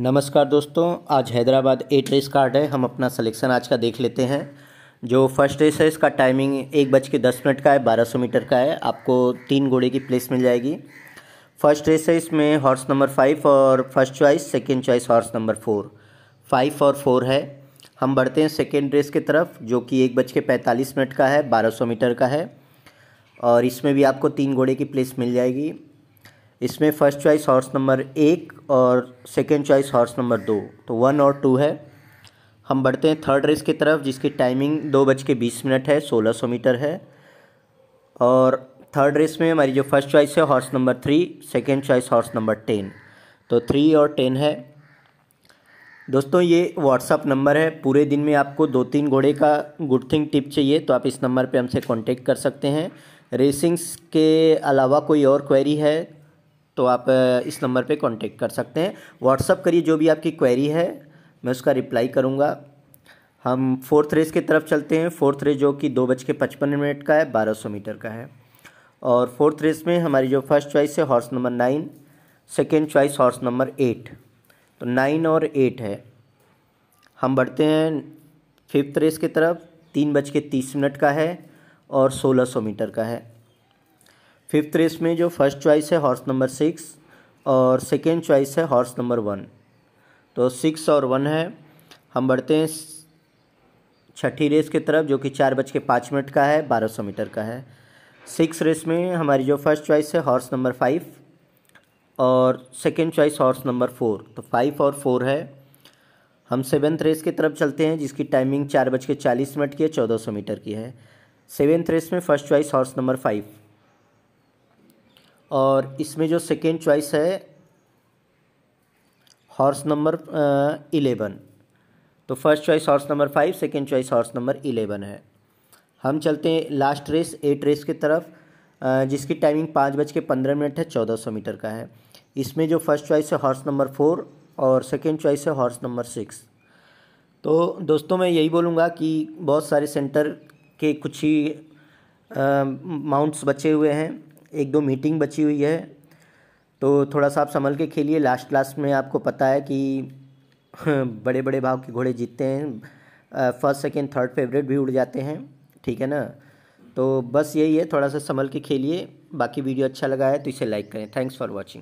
नमस्कार दोस्तों आज हैदराबाद एट रेस कार्ड है हम अपना सिलेक्शन आज का देख लेते हैं जो फर्स्ट रेस है इसका टाइमिंग एक बज के दस मिनट का है बारह सौ मीटर का है आपको तीन घोड़े की प्लेस मिल जाएगी फर्स्ट रेस है इसमें हॉर्स नंबर फाइव और first choice second choice horse number four five और फोर है हम बढ़ते हैं सेकेंड रेस की तरफ जो कि एक बज के पैंतालीस मिनट का है बारह सौ मीटर का है और इसमें भी आपको तीन घोड़े की प्लेस मिल जाएगी इसमें फर्स्ट चॉइस हॉर्स नंबर एक और सेकेंड चॉइस हॉर्स नंबर दो तो वन और टू है हम बढ़ते हैं थर्ड रेस की तरफ जिसकी टाइमिंग दो बज के बीस मिनट है सोलह सौ मीटर है और थर्ड रेस में हमारी जो फर्स्ट चॉइस है horse number three second choice horse number ten तो थ्री और टेन है दोस्तों ये व्हाट्सअप नंबर है पूरे दिन में आपको दो तीन घोड़े का गुड थिंग टिप चाहिए तो आप इस नंबर पे हमसे कांटेक्ट कर सकते हैं रेसिंग्स के अलावा कोई और क्वेरी है तो आप इस नंबर पे कांटेक्ट कर सकते हैं व्हाट्सअप करिए जो भी आपकी क्वेरी है मैं उसका रिप्लाई करूँगा हम फोर्थ रेस की तरफ चलते हैं फोर्थ रेस जो कि दो बज के पचपन मिनट का है बारह सौ मीटर का है और फोर्थ रेस में हमारी जो फर्स्ट चॉइस है horse number nine second choice horse number eight तो नाइन और एट है हम बढ़ते हैं फिफ्थ रेस की तरफ तीन बज के तीस मिनट का है और सोलह सौ मीटर का है फिफ्थ रेस में जो फर्स्ट चॉइस है हॉर्स नंबर सिक्स और सेकेंड चॉइस है हॉर्स नंबर वन तो सिक्स और वन है हम बढ़ते हैं छठी रेस की तरफ जो कि चार बज के पाँच मिनट का है बारह सौ मीटर का है सिक्स रेस में हमारी जो फर्स्ट चॉइस है हॉर्स नंबर फाइव और second choice horse number four तो फाइव और फोर है हम सेवेंथ रेस की तरफ चलते हैं जिसकी टाइमिंग चार बज के चालीस मिनट की है चौदह सौ मीटर की है सेवेंथ रेस में first choice horse number five और इसमें जो सेकेंड चॉइस है हॉर्स नंबर इलेवन तो first choice horse number five second choice horse number eleven है हम चलते हैं लास्ट रेस एट रेस की तरफ जिसकी टाइमिंग पाँच बज के पंद्रह मिनट है चौदह सौ मीटर का है इसमें जो फर्स्ट चॉइस है हॉर्स नंबर फोर और सेकेंड चॉइस है हॉर्स नंबर सिक्स तो दोस्तों मैं यही बोलूँगा कि बहुत सारे सेंटर के कुछ ही माउंट्स बचे हुए हैं एक दो मीटिंग बची हुई है तो थोड़ा सा आप संभल के खेलिए लास्ट क्लास में आपको पता है कि बड़े बड़े भाव के घोड़े जीतते हैं फर्स्ट सेकेंड थर्ड फेवरेट भी उड़ जाते हैं ठीक है ना तो बस यही है थोड़ा सा संभल के खेलिए बाकी वीडियो अच्छा लगा है तो इसे लाइक करें थैंक्स फॉर वॉचिंग